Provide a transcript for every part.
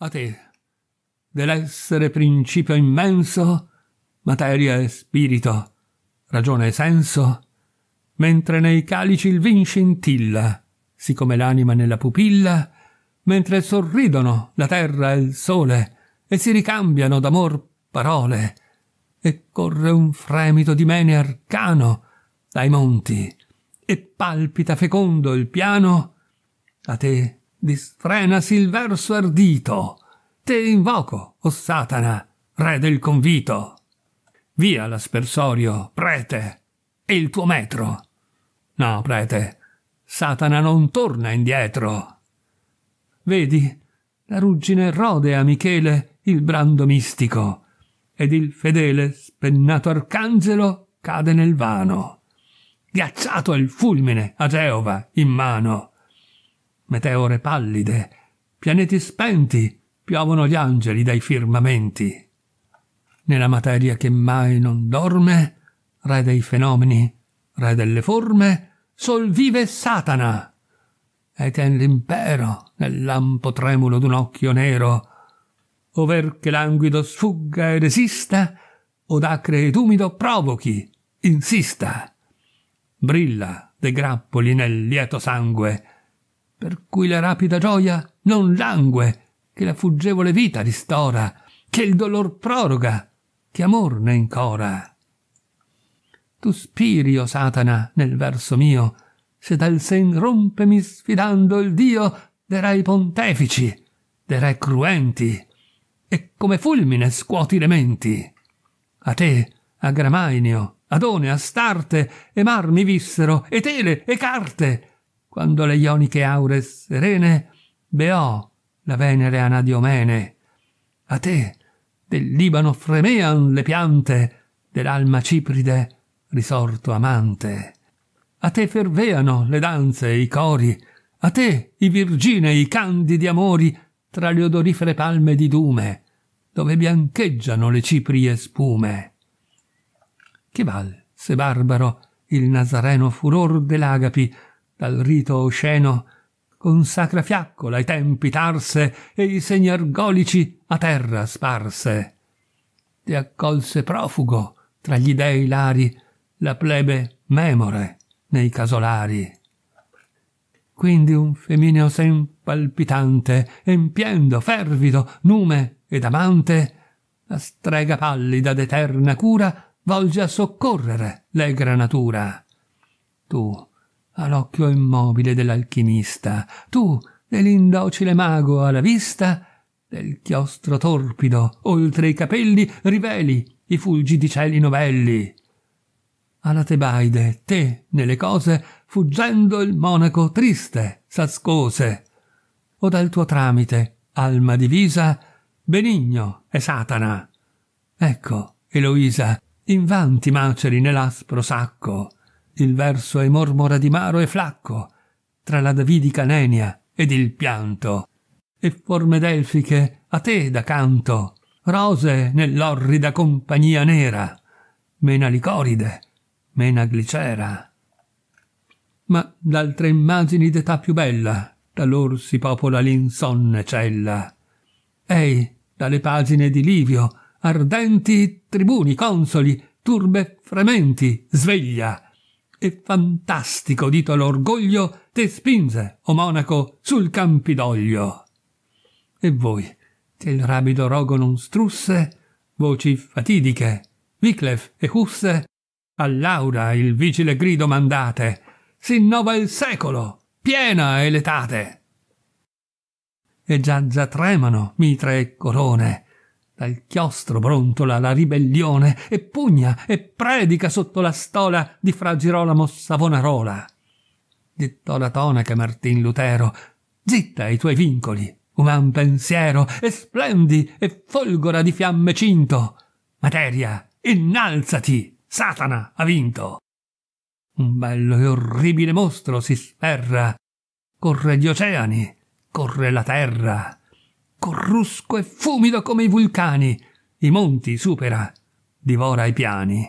a te dell'essere principio immenso, materia e spirito, ragione e senso, mentre nei calici il vin scintilla, siccome l'anima nella pupilla, mentre sorridono la terra e il sole, e si ricambiano d'amor parole, e corre un fremito di mene arcano dai monti, e palpita fecondo il piano, a te disfrenasi il verso ardito. Te invoco, o Satana, re del convito. Via l'aspersorio, prete, e il tuo metro. No, prete, Satana non torna indietro. Vedi, la ruggine rode a Michele il brando mistico, ed il fedele spennato arcangelo cade nel vano. Ghiacciato è il fulmine a Geova in mano meteore pallide, pianeti spenti, piovono gli angeli dai firmamenti. Nella materia che mai non dorme, re dei fenomeni, re delle forme, sol vive Satana. E tien l'impero nel lampo tremulo d'un occhio nero, over che languido sfugga e resista, od acre ed umido provochi, insista. Brilla dei grappoli nel lieto sangue, per cui la rapida gioia non langue, che la fuggevole vita ristora, che il dolor proroga, che amor ne incora. Tu spiri, o Satana, nel verso mio, se dal sen rompemi sfidando il Dio dei re pontefici, dei re cruenti, e come fulmine scuoti le menti. A te, a Gramainio, Adone, Astarte, e marmi vissero, e tele, e carte, quando le ioniche aure serene beò la venere anadiomene. A te del Libano fremean le piante dell'alma cipride risorto amante. A te ferveano le danze e i cori, a te i virginei candidi amori tra le odorifere palme di dume, dove biancheggiano le ciprie spume. Che val se barbaro il nazareno furor dell'agapi dal rito osceno, consacra fiaccola i tempi tarse e i segni argolici a terra sparse. E accolse profugo tra gli dei lari la plebe memore nei casolari. Quindi un femmineo sen palpitante, empiendo, fervido, nume ed amante, la strega pallida d'eterna cura volge a soccorrere l'egra natura. Tu, all'occhio immobile dell'alchimista, tu dell'indocile mago alla vista del chiostro torpido, oltre i capelli, riveli i fulgidi cieli novelli. Alla Tebaide, te, nelle cose, fuggendo il monaco triste, s'ascose. O dal tuo tramite, alma divisa, benigno è Satana. Ecco, Eloisa, invanti maceri nell'aspro sacco, il verso e mormora di maro e flacco, tra la davidica nenia ed il pianto, e forme delfiche a te da canto, rose nell'orrida compagnia nera, mena licoride, mena glicera. Ma d'altre immagini d'età più bella, da lor si popola l'insonne cella. Ei, dalle pagine di Livio, ardenti tribuni, consoli, turbe frementi, sveglia, e fantastico dito l'orgoglio te spinse, o monaco, sul Campidoglio. E voi, che il rabido rogo non strusse, voci fatidiche, Viclef e Husse, all'aura il vigile grido mandate, si innova il secolo, piena e letate. E già già tremano mitre e corone, dal chiostro brontola la ribellione e pugna e predica sotto la stola di fra Girolamo Savonarola. Dittò la tonaca Martin Lutero, zitta i tuoi vincoli, uman pensiero, e splendi e folgora di fiamme cinto. Materia, innalzati, Satana ha vinto. Un bello e orribile mostro si sferra, corre gli oceani, corre la terra, corrusco e fumido come i vulcani, i monti supera, divora i piani.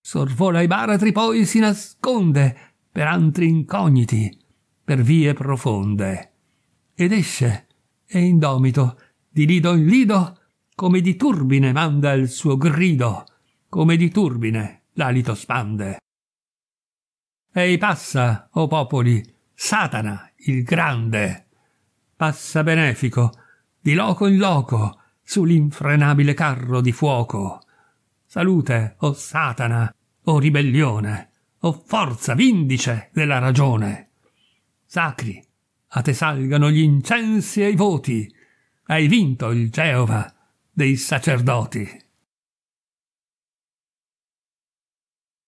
Sorvola i baratri poi si nasconde per antri incogniti, per vie profonde. Ed esce, e indomito, di lido in lido, come di turbine manda il suo grido, come di turbine l'alito spande. Ehi passa, o popoli, Satana il grande. Passa benefico, di loco in loco, sull'infrenabile carro di fuoco. Salute, o oh Satana, o oh ribellione, o oh forza vindice della ragione. Sacri, a te salgano gli incensi e i voti, hai vinto il Geova dei sacerdoti.